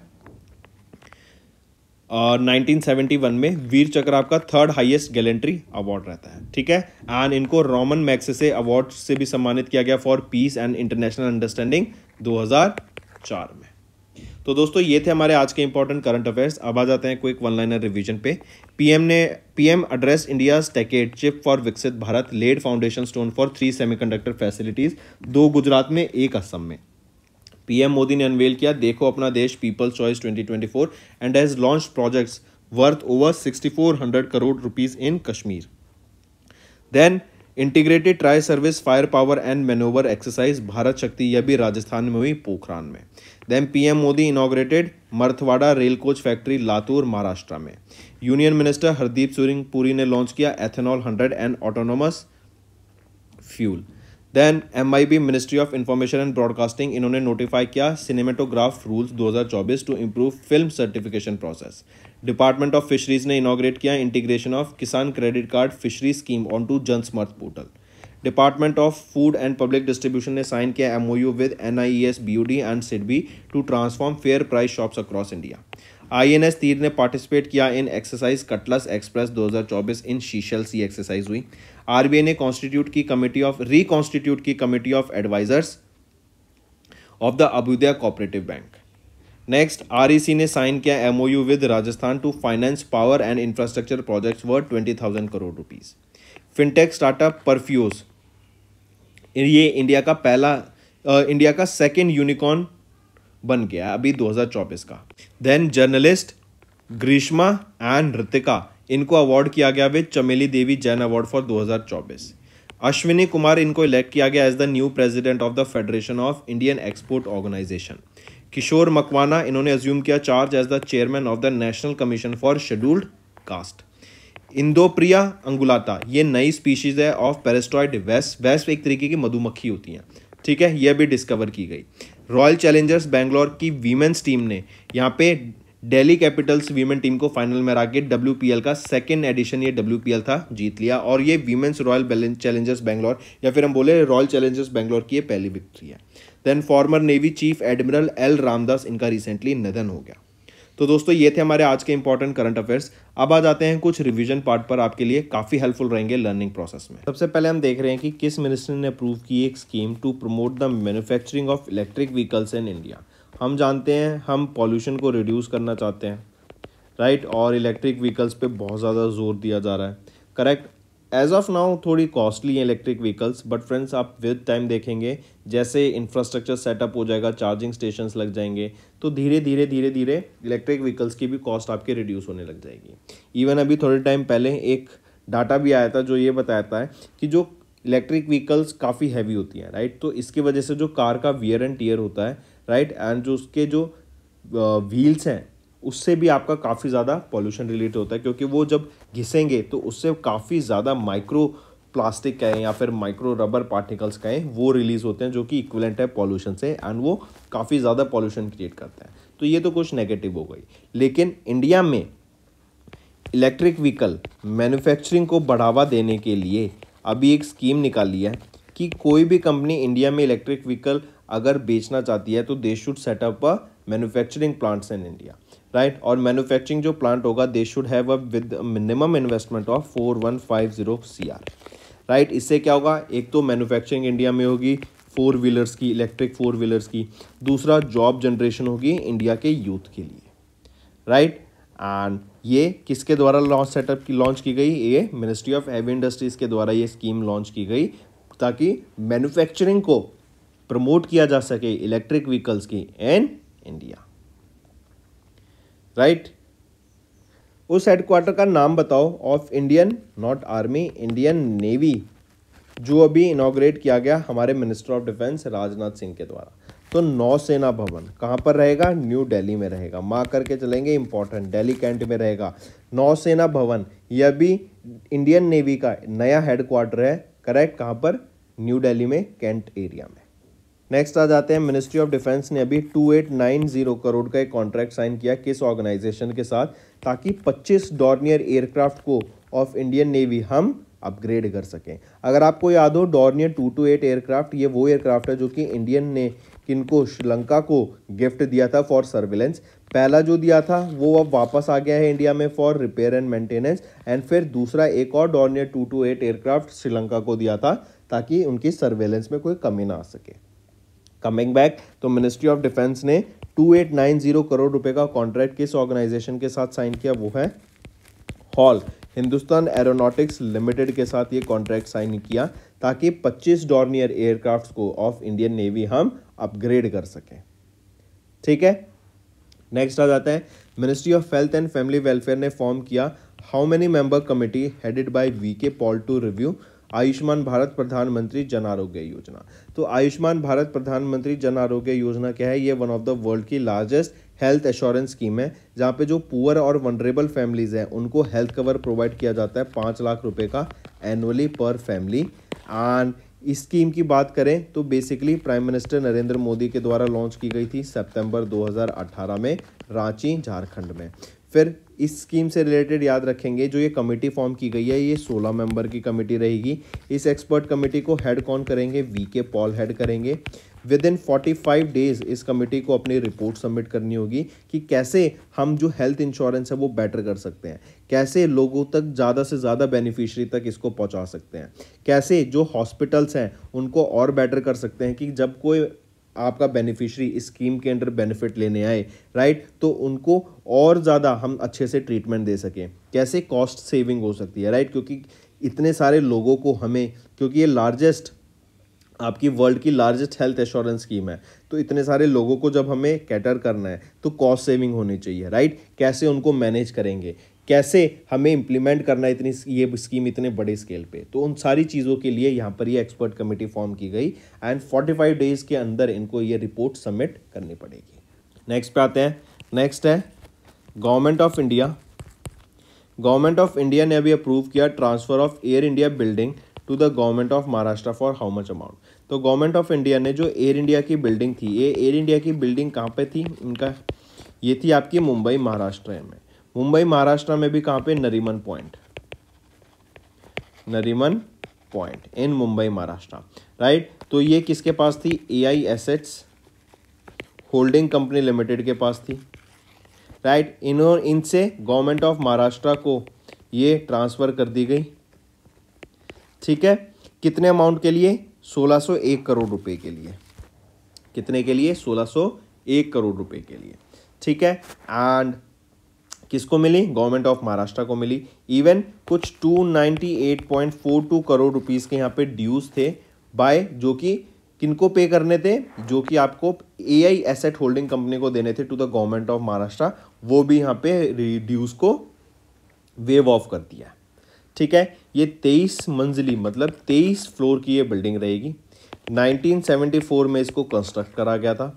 और uh, 1971 में वीर चक्र आपका थर्ड हाईएस्ट गैलेंट्री अवार्ड रहता है ठीक है एंड इनको रोमन मैक्स से अवार्ड से भी सम्मानित किया गया for peace and international understanding 2004 में तो दोस्तों ये थे हमारे आज के इंपॉर्टेंट करंट अफेयर्स अब आ जाते हैं क्विक वन लाइनर रिविजन पे पीएम ने PM address India techade chip for Viksit Bharat laid foundation stone for three semi facilities दो गुजरात में एक असम में पीएम मोदी ने अनवेल किया देखो अपना देश people's choice 2024 and has launch projects worth over 6400 crore rupees in Kashmir then integrated tri service fire power and manoeuvre exercise Bharat Shakti यह भी राजस्थान में हुई पोखरान में then PM Modi inaugurated Marathwada rail coach factory Latur Maharashtra में यूनियन मिनिस्टर हरदीप सिंह पुरी ने लॉन्च किया ethanol hundred and autonomous fuel then M I B ministry of information and broadcasting इन्होंने नोटिफाई किया cinematograph rules 2024 to improve film certification process department of fisheries ने इनाग्रेट किया integration of Kisan credit card fishery scheme on to Jan Samarth portal department of food and public distribution ने साइन किया M O U with N I E S B U D and SIDBI to transform fair price shops across India INS Tir ने पार्टिसिपेट किया in exercise cutlass express 2024 in Seychelles C exercise हुई आरबीआई ने कॉन्स्टिट्यूट की कमेटी ऑफ रिकॉन्स्टिट्यूट की committee of advisers of the Abhyudaya cooperative bank next REC ने साइन किया MOU with Rajasthan to finance power and infrastructure projects worth twenty thousand crore rupees fintech startup Perfios ये इंडिया का पहला आ, इंडिया का सेकेंड यूनिकॉर्न बन गया अभी 2024 का then journalist Grishma and Ritika इनको अवार्ड किया गया with Chameli Devi Jain award for 2024 Ashwini Kumar इनको इलेक्ट किया गया as the new president of the federation of Indian export organisation Kishore Makwana इन्होंने अज्यूम किया charge as the chairman of the national commission for scheduled caste इंदोप्रिया अंगुलाता ये नई स्पीशीज है ऑफ पेरेस्टॉइड वेस्ट वेस्ट एक तरीके की मधुमक्खी होती हैं ठीक है यह भी डिस्कवर की गई रॉयल चैलेंजर्स बैंगलोर की वीमेंस टीम ने यहाँ पे डेली कैपिटल्स वीमेन टीम को फाइनल में हरा के डब्ल्यू का सेकेंड एडिशन ये डब्ल्यू था जीत लिया और ये वीमेंस रॉयल चैलेंजर्स बैंगलोर या फिर हम बोले रॉयल चैलेंजर्स बैंगलोर की ये पहली विक्ट्री है then former navy chief admiral L Ramdas इनका रिसेंटली निधन हो गया तो दोस्तों ये थे हमारे आज के इंपॉर्टेंट करंट अफेयर्स अब आ जाते हैं कुछ रिवीजन पार्ट पर आपके लिए काफ़ी हेल्पफुल रहेंगे लर्निंग प्रोसेस में सबसे पहले हम देख रहे हैं कि किस मिनिस्टर ने अप्रूव की एक scheme to promote the manufacturing of electric vehicles in India हम जानते हैं हम पॉल्यूशन को रिड्यूस करना चाहते हैं राइट और इलेक्ट्रिक व्हीकल्स पर बहुत ज़्यादा जोर दिया जा रहा है करेक्ट एज ऑफ नाउ थोड़ी कॉस्टली है इलेक्ट्रिक व्हीकल्स बट फ्रेंड्स आप विद टाइम देखेंगे जैसे इंफ्रास्ट्रक्चर सेटअप हो जाएगा चार्जिंग स्टेशन लग जाएंगे तो धीरे धीरे धीरे धीरे इलेक्ट्रिक व्हीकल्स की भी कॉस्ट आपके रिड्यूस होने लग जाएगी इवन अभी थोड़े टाइम पहले एक डाटा भी आया था जो ये बताता है कि जो इलेक्ट्रिक व्हीकल्स काफ़ी हैवी होती हैं राइट तो इसकी वजह से जो कार का वियर एंड टीयर होता है राइट एंड जो उसके जो व्हील्स हैं उससे भी आपका काफ़ी ज़्यादा पॉल्यूशन रिलेट होता है क्योंकि वो जब घिसेंगे तो उससे काफ़ी ज़्यादा माइक्रो प्लास्टिक कहें या फिर माइक्रो रबर पार्टिकल्स कहें वो रिलीज़ होते हैं जो कि इक्वलेंट है पॉल्यूशन से एंड वो काफ़ी ज़्यादा पॉल्यूशन क्रिएट करते हैं तो ये तो कुछ नेगेटिव हो गई लेकिन इंडिया में इलेक्ट्रिक व्हीकल मैन्युफैक्चरिंग को बढ़ावा देने के लिए अभी एक स्कीम निकाली है कि कोई भी कंपनी इंडिया में इलेक्ट्रिक व्हीकल अगर बेचना चाहती है तो they should set up a manufacturing plants in India right और मैन्युफैक्चरिंग जो प्लांट होगा they should have a with minimum investment of four one five zero C R right इससे क्या होगा एक तो मैन्युफैक्चरिंग इंडिया में होगी फोर व्हीलर्स की इलेक्ट्रिक फोर व्हीलर्स की दूसरा जॉब जनरेशन होगी इंडिया के यूथ के लिए राइट एंड ये किसके द्वारा लॉन्च सेटअप की लॉन्च की गई ये मिनिस्ट्री ऑफ हैवी इंडस्ट्रीज के द्वारा ये स्कीम लॉन्च की गई ताकि मैन्युफैक्चरिंग को प्रमोट किया जा सके इलेक्ट्रिक व्हीकल्स की इन इंडिया राइट उस हेडक्वार्टर का नाम बताओ of Indian not army Indian navy जो अभी इनाग्रेट किया गया हमारे minister of defence Rajnath Singh के द्वारा तो नौसेना भवन कहाँ पर रहेगा न्यू दिल्ली में रहेगा माँ करके चलेंगे इंपॉर्टेंट दिल्ली कैंट में रहेगा नौसेना भवन यह भी इंडियन नेवी का नया हेडक्वार्टर है करेक्ट कहाँ पर न्यू दिल्ली में कैंट एरिया में नेक्स्ट आ जाते हैं मिनिस्ट्री ऑफ डिफेंस ने अभी 2890 करोड़ का एक कॉन्ट्रैक्ट साइन किया किस ऑर्गेनाइजेशन के साथ ताकि 25 डॉर्नियर एयरक्राफ्ट को ऑफ इंडियन नेवी हम अपग्रेड कर सकें अगर आपको याद हो Dornier two two eight aircraft ये वो एयरक्राफ्ट है जो कि इंडियन ने किनको श्रीलंका को गिफ्ट दिया था फॉर सर्विलेंस पहला जो दिया था वो अब वापस आ गया है इंडिया में for repair and maintenance and फिर दूसरा एक और Dornier two two eight aircraft Sri Lanka को दिया था ताकि उनकी सर्वेलेंस में कोई कमी ना आ सके कमिंग बैक तो मिनिस्ट्री ऑफ डिफेंस ने 2890 करोड़ रुपए का कॉन्ट्रैक्ट किस ऑर्गेनाइजेशन के साथ साइन किया वो है हॉल हिंदुस्तान एरोनॉटिक्स लिमिटेड के साथ ये कॉन्ट्रैक्ट साइन किया ताकि 25 डॉर्नियर एयरक्राफ्ट को ऑफ इंडियन नेवी हम अपग्रेड कर सकें ठीक है नेक्स्ट आ जाता है ministry of health and family welfare ने फॉर्म किया how many member committee headed by V K Paul to review Ayushman Bharat Pradhan Mantri Jan आरोग्य योजना तो आयुष्मान भारत प्रधानमंत्री जन आरोग्य योजना क्या है ये वन ऑफ द वर्ल्ड की लार्जेस्ट हेल्थ एश्योरेंस स्कीम है जहाँ पे जो पुअर और वनरेबल फैमिलीज़ हैं उनको हेल्थ कवर प्रोवाइड किया जाता है पाँच लाख रुपए का एनुअली पर फैमिली एंड इस स्कीम की बात करें तो basically prime minister Narendra Modi के द्वारा लॉन्च की गई थी सितंबर 2018 में रांची झारखंड में फिर इस स्कीम से रिलेटेड याद रखेंगे जो ये कमेटी फॉर्म की गई है ये सोलह मेंबर की कमेटी रहेगी इस एक्सपर्ट कमेटी को हेड कौन करेंगे वी के पॉल हेड करेंगे within forty five days इस कमेटी को अपनी रिपोर्ट सबमिट करनी होगी कि कैसे हम जो हेल्थ इंश्योरेंस है वो बेटर कर सकते हैं कैसे लोगों तक ज़्यादा से ज़्यादा बेनिफिशरी तक इसको पहुँचा सकते हैं कैसे जो हॉस्पिटल्स हैं उनको और बेटर कर सकते हैं कि जब कोई आपका बेनिफिशरी इस स्कीम के अंडर बेनिफिट लेने आए राइट तो उनको और ज़्यादा हम अच्छे से ट्रीटमेंट दे सकें कैसे कॉस्ट सेविंग हो सकती है राइट क्योंकि इतने सारे लोगों को हमें क्योंकि ये लार्जेस्ट आपकी वर्ल्ड की लार्जेस्ट हेल्थ इंश्योरेंस स्कीम है तो इतने सारे लोगों को जब हमें कैटर करना है तो कॉस्ट सेविंग होनी चाहिए राइट कैसे उनको मैनेज करेंगे कैसे हमें इम्प्लीमेंट करना है इतनी ये स्कीम इतने बड़े स्केल पे तो उन सारी चीज़ों के लिए यहाँ पर ये एक्सपर्ट कमेटी फॉर्म की गई एंड फोर्टी फाइव डेज के अंदर इनको ये रिपोर्ट सबमिट करनी पड़ेगी नेक्स्ट पे आते हैं नेक्स्ट है government of India government of India ने अभी अप्रूव किया transfer of air India building to the government of Maharashtra for how much amount तो गवर्नमेंट ऑफ इंडिया ने जो एयर इंडिया की बिल्डिंग थी ये एयर इंडिया की बिल्डिंग कहाँ पे थी इनका ये थी आपकी मुंबई महाराष्ट्र में मुंबई महाराष्ट्र में भी कहां पे Nariman point Nariman point in Mumbai Maharashtra right तो ये किसके पास थी A I assets holding company limited के पास थी राइट इन इनसे गवर्नमेंट ऑफ महाराष्ट्र को ये ट्रांसफ़र कर दी गई ठीक है कितने अमाउंट के लिए 1601 करोड़ रुपए के लिए कितने के लिए 1601 करोड़ रुपए के लिए ठीक है एंड किसको मिली गवर्नमेंट ऑफ महाराष्ट्र को मिली इवन कुछ 298.42 करोड़ रुपीस के यहाँ पे ड्यूज थे बाय जो कि किनको पे करने थे जो कि आपको A I asset holding company को देने थे to the government of Maharashtra वो भी यहाँ पे रिड्यूज को वेव ऑफ कर दिया ठीक है ये तेईस मंजिली मतलब तेईस फ्लोर की ये बिल्डिंग रहेगी 1974 में इसको कंस्ट्रक्ट करा गया था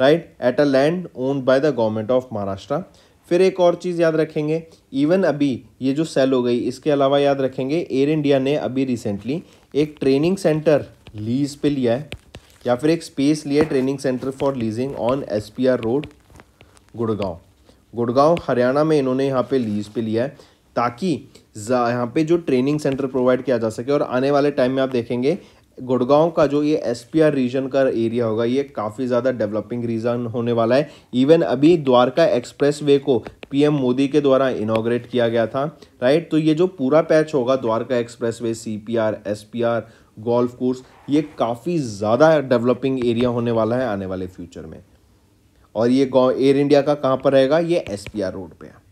right at a land owned by the government of Maharashtra फिर एक और चीज़ याद रखेंगे इवन अभी ये जो सेल हो गई इसके अलावा याद रखेंगे एयर इंडिया ने अभी रिसेंटली एक ट्रेनिंग सेंटर लीज पे लिया है या फिर एक स्पेस लिया है training centre for leasing on S P R road Gurgaon Gurgaon Haryana में इन्होंने यहाँ पे लीज पे लिया है ताकि यहाँ पे जो ट्रेनिंग सेंटर प्रोवाइड किया जा सके और आने वाले टाइम में आप देखेंगे गुड़गांव का जो ये एस रीजन का एरिया होगा ये काफ़ी ज़्यादा डेवलपिंग रीजन होने वाला है इवन अभी द्वारका एक्सप्रेसवे को पीएम मोदी के द्वारा इनाग्रेट किया गया था राइट तो ये जो पूरा पैच होगा Dwarka expressway CPR SPR golf course ये काफ़ी ज़्यादा डेवलपिंग एरिया होने वाला है आने वाले फ्यूचर में और ये एयर इंडिया का कहाँ पर रहेगा ये एस रोड पर है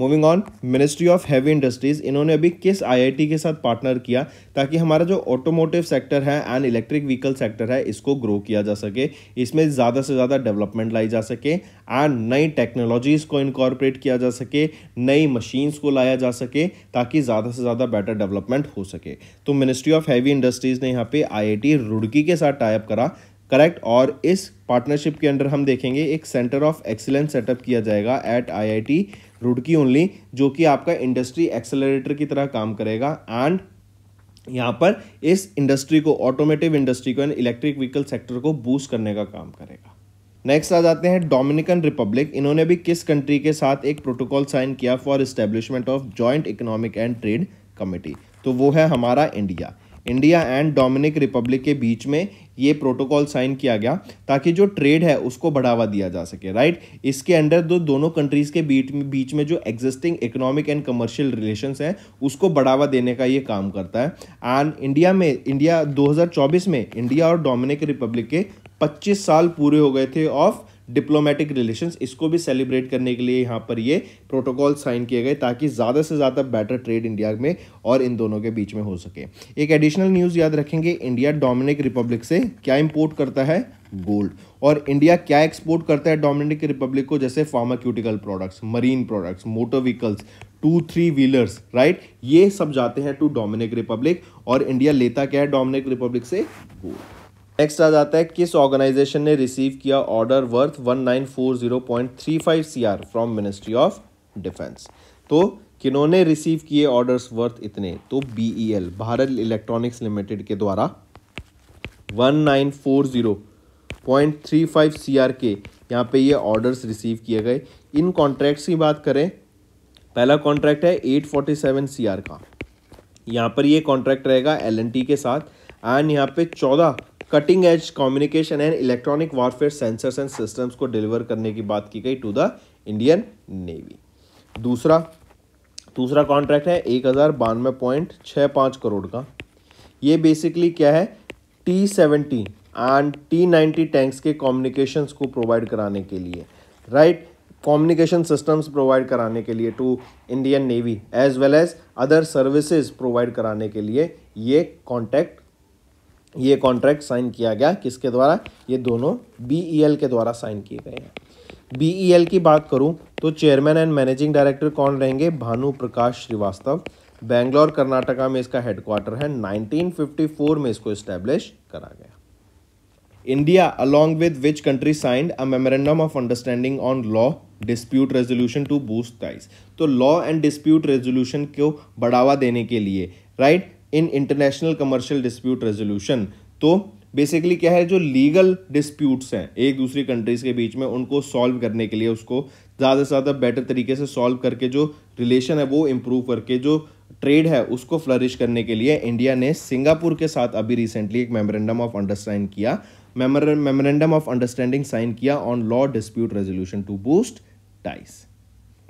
moving on ministry of heavy industries इन्होंने अभी किस आईआईटी के साथ पार्टनर किया ताकि हमारा जो ऑटोमोटिव सेक्टर है एंड इलेक्ट्रिक व्हीकल सेक्टर है इसको ग्रो किया जा सके इसमें ज़्यादा से ज़्यादा डेवलपमेंट लाई जा सके एंड नई टेक्नोलॉजीज़ को इनकॉर्पोरेट किया जा सके नई मशीन्स को लाया जा सके ताकि ज़्यादा से ज़्यादा बेटर डेवलपमेंट हो सके तो मिनिस्ट्री ऑफ हैवी इंडस्ट्रीज़ ने यहाँ पे आई रुड़की के साथ टाइप करा करेक्ट और इस पार्टनरशिप के अंडर हम देखेंगे एक सेंटर ऑफ एक्सीलेंस सेटअप किया जाएगा एट आई रुड़की ओनली जो कि आपका इंडस्ट्री एक्सेलरेटर की तरह काम करेगा एंड यहाँ पर इस इंडस्ट्री को ऑटोमेटिव इंडस्ट्री को एंड इलेक्ट्रिक व्हीकल सेक्टर को बूस्ट करने का काम करेगा नेक्स्ट आ जाते हैं डोमिनिकन रिपब्लिक इन्होंने भी किस कंट्री के साथ एक प्रोटोकॉल साइन किया for establishment of joint economic and trade committee तो वो है हमारा India India and Dominican republic के बीच में ये प्रोटोकॉल साइन किया गया ताकि जो ट्रेड है उसको बढ़ावा दिया जा सके राइट इसके अंडर दो दोनों कंट्रीज के बीच में बीच में जो existing economic and commercial relations है उसको बढ़ावा देने का ये काम करता है एंड इंडिया में इंडिया 2024 में इंडिया और डोमिनिक रिपब्लिक के 25 साल पूरे हो गए थे ऑफ डिप्लोमेटिक रिलेशंस इसको भी सेलिब्रेट करने के लिए यहाँ पर ये प्रोटोकॉल साइन किए गए ताकि ज़्यादा से ज़्यादा बेटर ट्रेड इंडिया में और इन दोनों के बीच में हो सके एक एडिशनल न्यूज़ याद रखेंगे इंडिया डोमिनिक रिपब्लिक से क्या इम्पोर्ट करता है गोल्ड और इंडिया क्या एक्सपोर्ट करता है डोमिनिक रिपब्लिक को जैसे pharmaceutical products marine products motor vehicles two three wheelers right ये सब जाते हैं टू डोमिनिक रिपब्लिक और इंडिया लेता क्या है डोमिनिक रिपब्लिक से गोल्ड नेक्स्ट आ जाता है किस ऑर्गेनाइजेशन ने रिसीव किया order worth 1940.35 CR from ministry of defence तो किन्होंने रिसीव किए ऑर्डर्स वर्थ इतने तो BEL e Bharat electronics limited के द्वारा 1940.35 सीआर के यहाँ पे ये ऑर्डर्स रिसीव किए गए इन कॉन्ट्रैक्ट्स की बात करें पहला कॉन्ट्रैक्ट है 847 सीआर का यहाँ पर ये कॉन्ट्रैक्ट रहेगा एलएनटी के साथ एंड यहाँ पे 14 cutting edge communication and electronic warfare sensors and systems को डिलीवर करने की बात की गई टू द इंडियन नेवी दूसरा दूसरा कॉन्ट्रैक्ट है एक हज़ार बानवे पॉइंट छः पाँच करोड़ का ये बेसिकली क्या है T seventy and T ninety tanks के कॉम्युनिकेशन को प्रोवाइड कराने के लिए राइट कॉम्युनिकेशन सिस्टम्स प्रोवाइड कराने के लिए to Indian navy as well as other services provide कराने के लिए ये कॉन्ट्रैक्ट ये कॉन्ट्रैक्ट साइन किया गया किसके द्वारा ये दोनों बी e के द्वारा साइन किए गए हैं बी e की बात करूँ तो चेयरमैन एंड मैनेजिंग डायरेक्टर कौन रहेंगे भानु प्रकाश श्रीवास्तव बेंगलोर कर्नाटका में इसका हेडक्वार्टर है 1954 में इसको इस्टेब्लिश करा गया India along with which country signed a memorandum of understanding on law dispute resolution to boost ties तो लॉ एंड डिस्प्यूट रेजोल्यूशन को बढ़ावा देने के लिए right right? In international commercial dispute resolution तो बेसिकली क्या है जो लीगल डिस्प्यूट्स हैं एक दूसरी कंट्रीज़ के बीच में उनको सॉल्व करने के लिए उसको ज़्यादा से ज़्यादा बेटर तरीके से सॉल्व करके जो रिलेशन है वो इम्प्रूव करके जो ट्रेड है उसको फ्लरिश करने के लिए इंडिया ने सिंगापुर के साथ अभी रिसेंटली एक मेमोरेंडम ऑफ अंडरस्टैंड किया मेमोरेंडम ऑफ अंडरस्टैंडिंग साइन किया on law dispute resolution to boost ties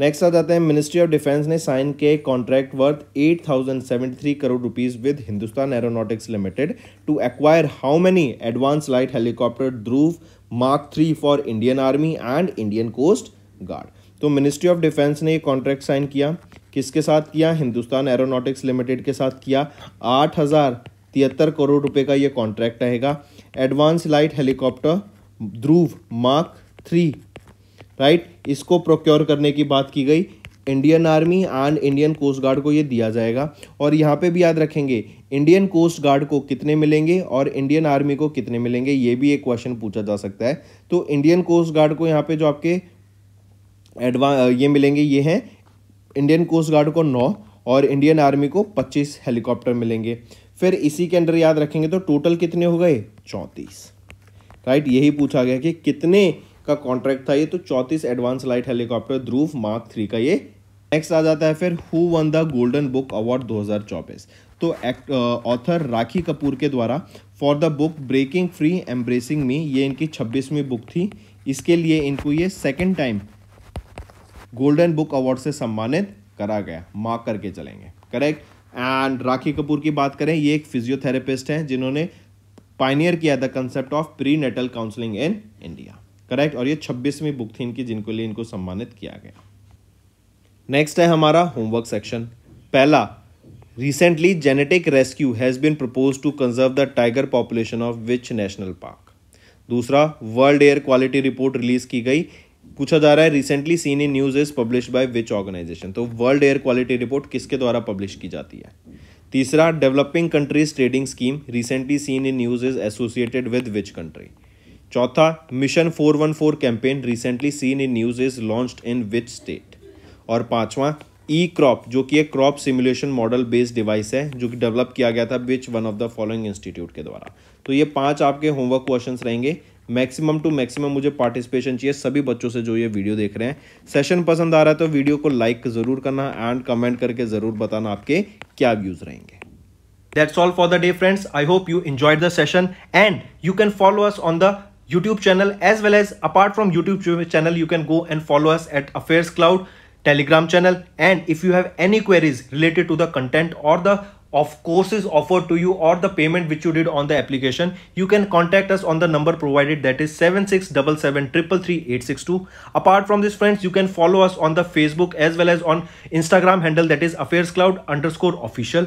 next आ जाते हैं मिनिस्ट्री ऑफ डिफेंस ने साइन के contract worth 8,073 crore rupees with Hindustan aeronautics limited to acquire how many advance light helicopter Dhruv mark three for Indian army and Indian coast guard तो मिनिस्ट्री ऑफ डिफेंस ने ये कॉन्ट्रैक्ट साइन किया किसके साथ किया हिंदुस्तान एरोनॉटिक्स लिमिटेड के साथ किया आठ हज़ार तिहत्तर करोड़ रुपए का ये कॉन्ट्रैक्ट रहेगा advance light helicopter Dhruv mark three right इसको प्रोक्योर करने की बात की गई Indian army and Indian coast guard को ये दिया जाएगा और यहाँ पे भी याद रखेंगे इंडियन कोस्ट गार्ड को कितने मिलेंगे और इंडियन आर्मी को कितने मिलेंगे ये भी एक क्वेश्चन पूछा जा सकता है तो इंडियन कोस्ट गार्ड को यहाँ पे जो आपके एडवा ये मिलेंगे ये हैं इंडियन कोस्ट गार्ड को नौ और इंडियन आर्मी को पच्चीस हेलीकॉप्टर मिलेंगे फिर इसी के अंदर याद रखेंगे तो टोटल कितने हो गए चौंतीस राइट यही पूछा गया कि कितने का कॉन्ट्रैक्ट था ये तो चौंतीस advance light helicopter Dhruv mark three का ये नेक्स्ट आ जाता है फिर who won the golden book award दो तो एक्ट ऑथर राखी कपूर के द्वारा for the book breaking free embracing me ये इनकी छब्बीसवीं बुक थी इसके लिए इनको ये second time golden book award से सम्मानित करा गया मार्क करके चलेंगे करेक्ट एंड राखी कपूर की बात करें ये एक फिजियोथेरेपिस्ट हैं जिन्होंने पाइनियर किया the concept of prenatal counselling in India correct और ये छब्बीसवीं बुक थी इनकी जिनके लिए इनको सम्मानित किया गया नेक्स्ट है हमारा होमवर्क सेक्शन पहला recently genetic rescue has been propose to conserve the tiger population of which national park दूसरा world air quality report release की गई पूछा जा रहा है recently seen in news is publish by which organisation तो वर्ल्ड एयर क्वालिटी रिपोर्ट किसके द्वारा पब्लिश की जाती है तीसरा developing countries trading scheme recently seen in news is associated with which country चौथा mission 414 campaign recently seen in news is launched in which state और पांचवा ई क्रॉप जो कि एक crop simulation model based device है जो कि डेवलप किया गया था which one of the following institute के द्वारा तो ये पांच आपके होमवर्क क्वेश्चंस रहेंगे मैक्सिमम टू मैक्सिमम मुझे पार्टिसिपेशन चाहिए सभी बच्चों से जो ये वीडियो देख रहे हैं सेशन पसंद आ रहा है तो वीडियो को लाइक ज़रूर करना एंड कमेंट करके ज़रूर बताना आपके क्या व्यूज़ रहेंगे that's all for the day friends I hope you enjoy the session and you can follow us on the YouTube channel as well as apart from YouTube channel you can go and follow us at Affairs Cloud Telegram channel and if you have any queries related to the content or the of courses offered to you or the payment which you did on the application, you can contact us on the number provided that is 7677333862. Apart from this friends, you can follow us on the Facebook as well as on Instagram handle that is Affairs Cloud underscore official.